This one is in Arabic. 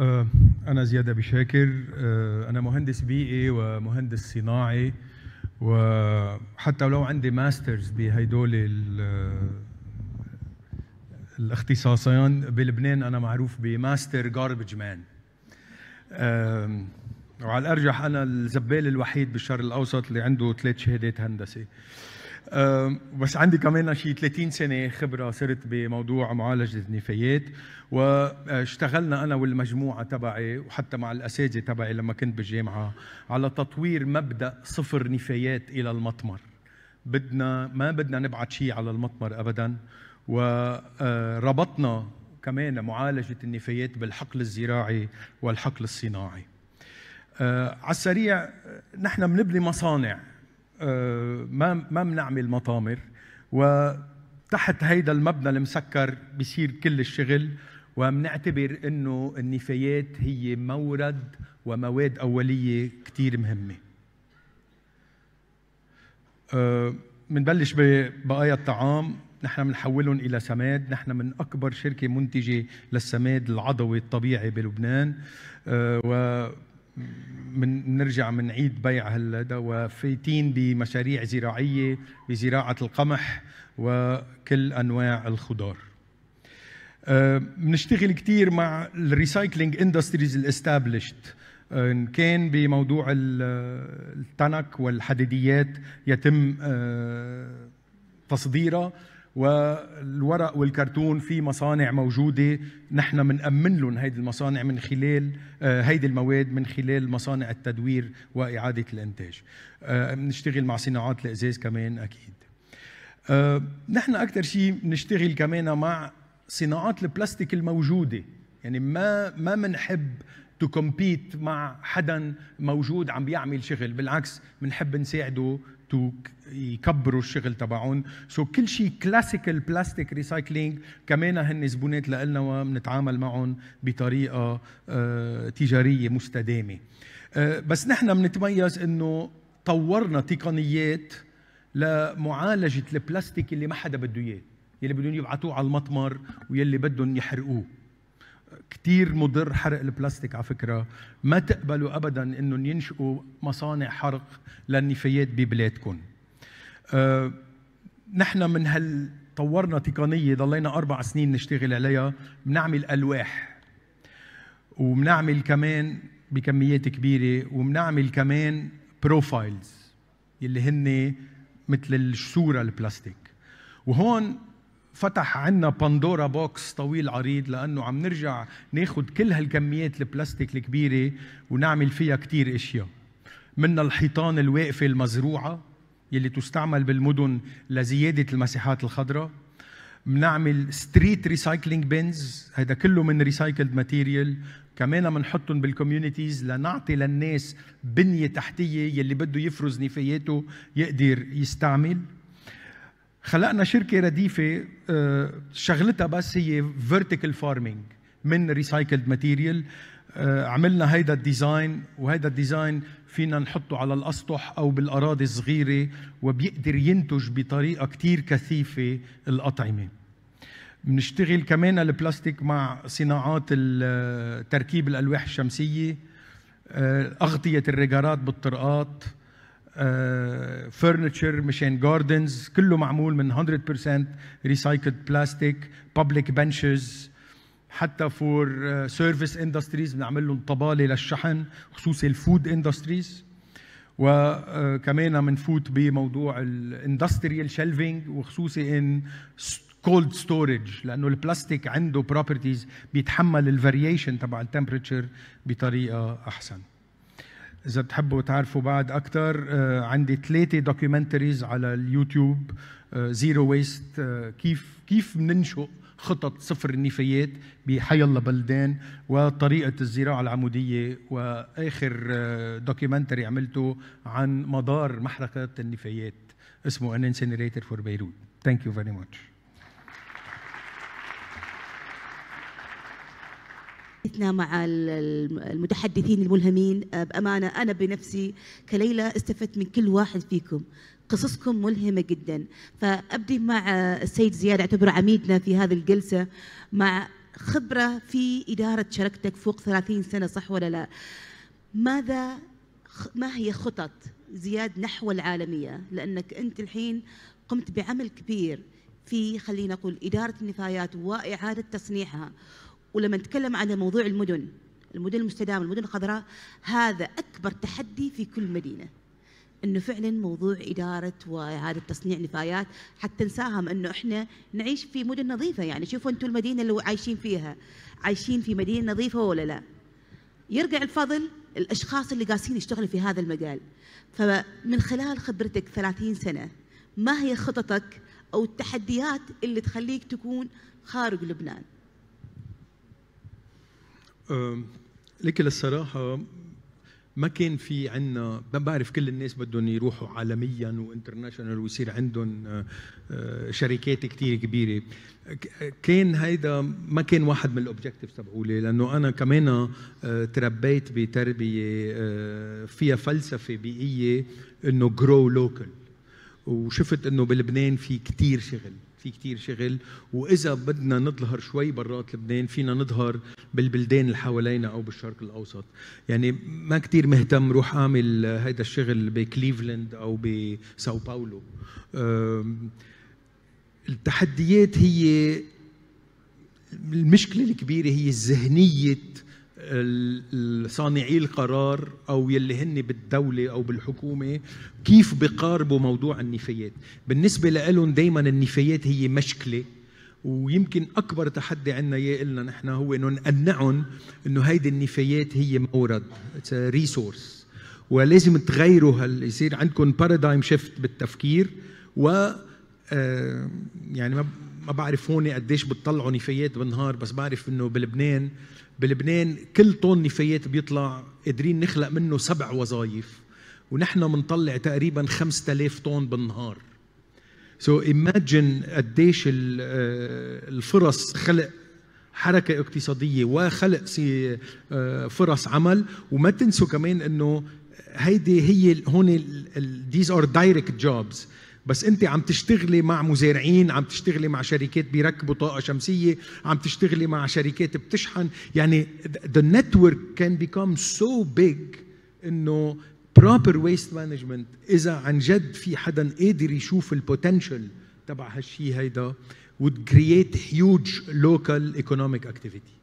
آه، أنا زياد بشاكر شاكر آه، أنا مهندس بيئي ومهندس صناعي وحتى لو عندي ماسترز بهدول آه، الاختصاصين بلبنان أنا معروف بماستر جاربج مان وعلى الأرجح أنا الزبال الوحيد بالشرق الأوسط اللي عنده ثلاث شهادات هندسة بس عندي كمان شيء 30 سنه خبره صرت بموضوع معالجه النفايات واشتغلنا انا والمجموعه تبعي وحتى مع الاساتذه تبعي لما كنت بالجامعه على تطوير مبدا صفر نفايات الى المطمر بدنا ما بدنا نبعد شيء على المطمر ابدا وربطنا أه، كمان معالجه النفايات بالحقل الزراعي والحقل الصناعي أه، على السريع نحن بنبني مصانع ما ما بنعمل مطامر وتحت هيدا المبنى المسكر بيصير كل الشغل وبنعتبر انه النفايات هي مورد ومواد اوليه كثير مهمه. بنبلش أه، ببقايا الطعام نحن بنحولهم الى سماد نحن من اكبر شركه منتجه للسماد العضوي الطبيعي بلبنان أه، و من نرجع عيد بيع هالدواء وفايتين بمشاريع زراعيه بزراعه القمح وكل انواع الخضار. آه، بنشتغل كثير مع الريسايكلينج اندستريز الاستابلشت ان كان بموضوع التنك والحديديات يتم آه، تصديرها والورق والكرتون في مصانع موجودة نحن بنأمن لهم هيدي المصانع من خلال آه، هيدي المواد من خلال مصانع التدوير وإعادة الإنتاج آه، بنشتغل مع صناعات الإزاز كمان أكيد آه، نحن أكثر شيء بنشتغل كمان مع صناعات البلاستيك الموجودة يعني ما ما بنحب تو كومبيت مع حدا موجود عم بيعمل شغل بالعكس بنحب نساعده تو يكبروا الشغل تبعهم سو so كل شيء كلاسيكال بلاستيك ريسايكلينج كمان هن زبونات لنا وبنتعامل معهم بطريقه آه، تجاريه مستدامه آه، بس نحن بنتميز انه طورنا تقنيات لمعالجه البلاستيك اللي ما حدا بده اياه يلي بدهم يبعتوه على المطمر ويلي بدهم يحرقوه كتير مضر حرق البلاستيك على فكره ما تقبلوا ابدا انهم ينشئوا مصانع حرق للنفايات ببلادكم أه نحن من هال طورنا تقنيه ضلينا اربع سنين نشتغل عليها بنعمل الواح وبنعمل كمان بكميات كبيره وبنعمل كمان بروفايلز اللي هن مثل الصوره البلاستيك وهون فتح عنا بندورا بوكس طويل عريض لانه عم نرجع ناخد كل هالكميات البلاستيك الكبيره ونعمل فيها كتير اشياء منها الحيطان الواقفه المزروعه يلي تستعمل بالمدن لزياده المساحات الخضراء بنعمل ستريت ريسايكلينج بنز هيدا كله من ريسايكلد ماتيريال كمان بنحطهم بالكوميونيتيز لنعطي للناس بنيه تحتيه يلي بده يفرز نفاياته يقدر يستعمل خلقنا شركه رديفه آه، شغلتها بس هي فيرتيكال فارمينج من ريسايكلد آه، ماتيريال عملنا هيدا الديزاين وهيدا الديزاين فينا نحطه على الاسطح او بالاراضي الصغيره وبيقدر ينتج بطريقه كثير كثيفه الاطعمه بنشتغل كمان البلاستيك مع صناعات آه، تركيب الالواح الشمسيه اغطيه الرجارات بالطرقات فرنتشر مشان جاردنز كله معمول من 100% ريسايكلد بلاستيك بابليك بنشز حتى فور سيرفيس اندستريز بنعمل لهم طباله للشحن خصوصي الفود اندستريز آه، وكمان بنفوت بموضوع الاندستريال شيلفينج وخصوصي ان كولد ستورج لانه البلاستيك عنده بروبرتيز بيتحمل الفاريشن تبع التمبرتشر بطريقه احسن إذا بتحبوا تعرفوا بعد اكثر آه، عندي ثلاثة دوكيومنتريز على اليوتيوب زيرو آه، ويست آه، كيف كيف بننشئ خطط صفر النفايات بحي الله بلدان وطريقة الزراعة العمودية وآخر دوكيومنتري عملته عن مدار محرقة النفايات اسمه ان Incinerator فور بيروت ثانك يو فيري ماتش حديثنا مع المتحدثين الملهمين آه، بأمانة أنا بنفسي كليلة استفدت من كل واحد فيكم قصصكم ملهمة جدا فأبدي مع السيد زياد اعتبره عميدنا في هذه الجلسة مع خبرة في إدارة شركتك فوق 30 سنة صح ولا لا ماذا ما هي خطط زياد نحو العالمية لأنك أنت الحين قمت بعمل كبير في خلينا نقول إدارة النفايات وإعادة تصنيعها ولما نتكلم عن موضوع المدن المدن المستدامه المدن الخضراء هذا اكبر تحدي في كل مدينه انه فعلا موضوع اداره وهذا تصنيع نفايات حتى نساهم انه احنا نعيش في مدن نظيفه يعني شوفوا انتم المدينه اللي عايشين فيها عايشين في مدينه نظيفه ولا لا؟ يرجع الفضل الاشخاص اللي قاسين يشتغلوا في هذا المجال فمن خلال خبرتك 30 سنه ما هي خططك او التحديات اللي تخليك تكون خارج لبنان؟ لكن الصراحة ما كان في عنا ما بعرف كل الناس بدهم يروحوا عالميا وانترناشونال ويصير عندهم أه، أه، شركات كثير كبيره كان هيدا ما كان واحد من الاوبجيكتيفز تبعولي لانه انا كمان أه، تربيت بتربيه فيها فلسفه بيئيه انه جرو لوكال وشفت انه بلبنان في كثير شغل في كتير شغل واذا بدنا نظهر شوي برات لبنان فينا نظهر بالبلدان اللي حوالينا او بالشرق الاوسط يعني ما كتير مهتم روح اعمل هيدا الشغل بكليفلند او بساو باولو التحديات هي المشكله الكبيره هي ذهنيه صانعي القرار او يلي هن بالدوله او بالحكومه كيف بقاربوا موضوع النفايات بالنسبه لهم دائما النفايات هي مشكله ويمكن اكبر تحدي عندنا اياه لنا نحن هو انه نقنعهم انه هيدي النفايات هي مورد ريسورس ولازم تغيروا هل يصير عندكم بارادايم شيفت بالتفكير و آه، يعني ما ما بعرف هون قديش بتطلعوا نفايات بالنهار بس بعرف انه بلبنان بلبنان كل طن نفايات بيطلع قادرين نخلق منه سبع وظائف ونحن بنطلع تقريبا 5000 طن بالنهار سو so imagine قديش آه، الفرص خلق حركة اقتصادية وخلق آه، فرص عمل وما تنسوا كمان انه هيدي هي هون these are direct jobs بس انت عم تشتغلي مع مزارعين عم تشتغلي مع شركات بيركبوا طاقه شمسيه عم تشتغلي مع شركات بتشحن يعني the network can become so big انه proper waste management اذا عن جد في حدا قادر يشوف البوتنشل تبع هالشيء هيدا would create huge local economic activity